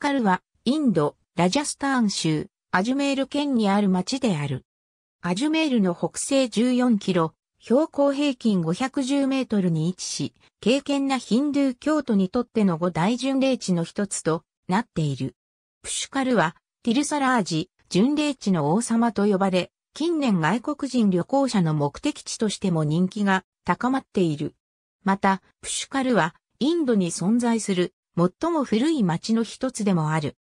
カルは、インド、ラジャスターン州、アジュメール県にある町である。アジュメールの北西14キロ、標高平均510メートルに位置し、敬虔なヒンドゥー教徒にとっての五大巡礼地の一つとなっている。プシュカルは、ティルサラージ、巡礼地の王様と呼ばれ、近年外国人旅行者の目的地としても人気が高まっている。また、プシュカルは、インドに存在する最も古い町の一つでもある。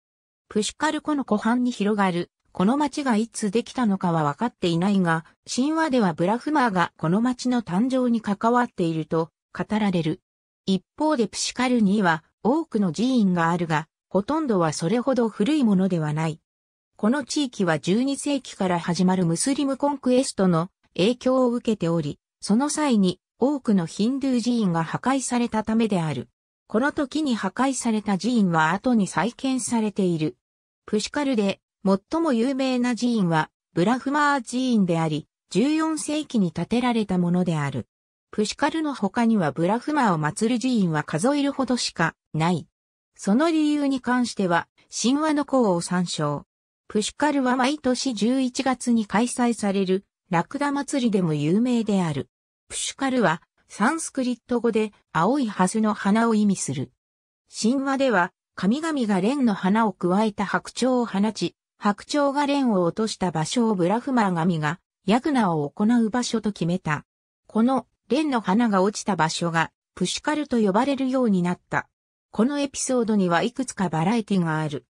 プシュカル湖の湖畔に広がる、この町がいつできたのかは分かっていないが、神話ではブラフマーがこの町の誕生に関わっていると語られる。一方でプシュカルには多くの寺院があるが、ほとんどはそれほど古いものではない。この地域は12世紀から始まるムスリムコンクエストの影響を受けており、その際に多くのヒンドゥー寺院が破壊されたためである。この時に破壊された寺院は後に再建されている。プシュカルで最も有名な寺院はブラフマー寺院であり、14世紀に建てられたものである。プシュカルの他にはブラフマーを祀る寺院は数えるほどしかない。その理由に関しては、神話の項を参照。プシュカルは毎年11月に開催されるラクダ祭りでも有名である。プシュカルはサンスクリット語で青いハスの花を意味する。神話では、神々が蓮の花を加えた白鳥を放ち、白鳥が蓮を落とした場所をブラフマー神が、ヤグナを行う場所と決めた。この蓮の花が落ちた場所が、プシュカルと呼ばれるようになった。このエピソードにはいくつかバラエティがある。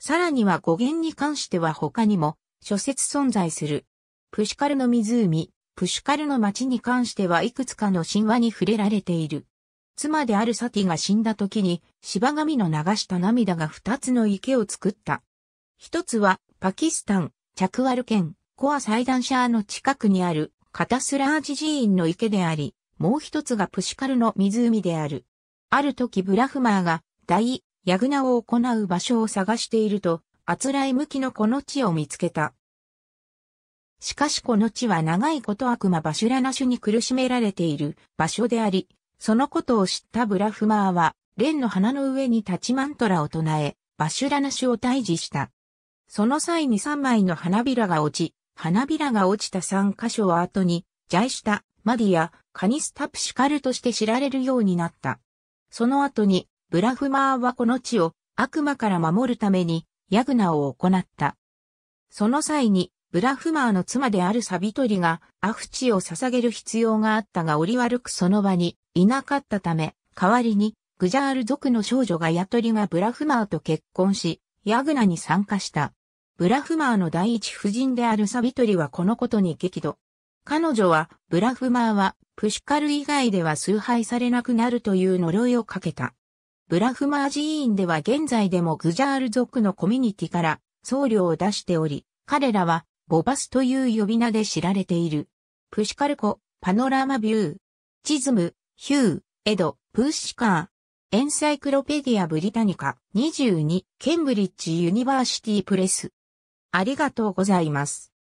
さらには語源に関しては他にも諸説存在する。プシュカルの湖、プシュカルの町に関してはいくつかの神話に触れられている。妻であるサティが死んだ時に、芝神の流した涙が二つの池を作った。一つは、パキスタン、チャクワル県、コア祭壇シャーの近くにある、カタスラージ寺院の池であり、もう一つがプシュカルの湖である。ある時ブラフマーが、大、ヤグナを行う場所を探していると、あつらい向きのこの地を見つけた。しかしこの地は長いこと悪魔バシュラナ種に苦しめられている場所であり、そのことを知ったブラフマーは、蓮の花の上に立ちマントラを唱え、バシュラナ種を退治した。その際に3枚の花びらが落ち、花びらが落ちた3箇所は後に、ジャイシタ、マディア、カニスタプシカルとして知られるようになった。その後に、ブラフマーはこの地を悪魔から守るために、ヤグナを行った。その際に、ブラフマーの妻であるサビトリがアフチを捧げる必要があったが折り悪くその場にいなかったため、代わりにグジャール族の少女がヤトリがブラフマーと結婚し、ヤグナに参加した。ブラフマーの第一夫人であるサビトリはこのことに激怒。彼女は、ブラフマーは、プシュカル以外では崇拝されなくなるという呪いをかけた。ブラフマー寺院では現在でもグジャール族のコミュニティから僧侶を出しており、彼らはボバスという呼び名で知られている。プシカルコ、パノラマビュー、チズム、ヒュー、エド、プーシカー、エンサイクロペディア・ブリタニカ、22、ケンブリッジ・ユニバーシティ・プレス。ありがとうございます。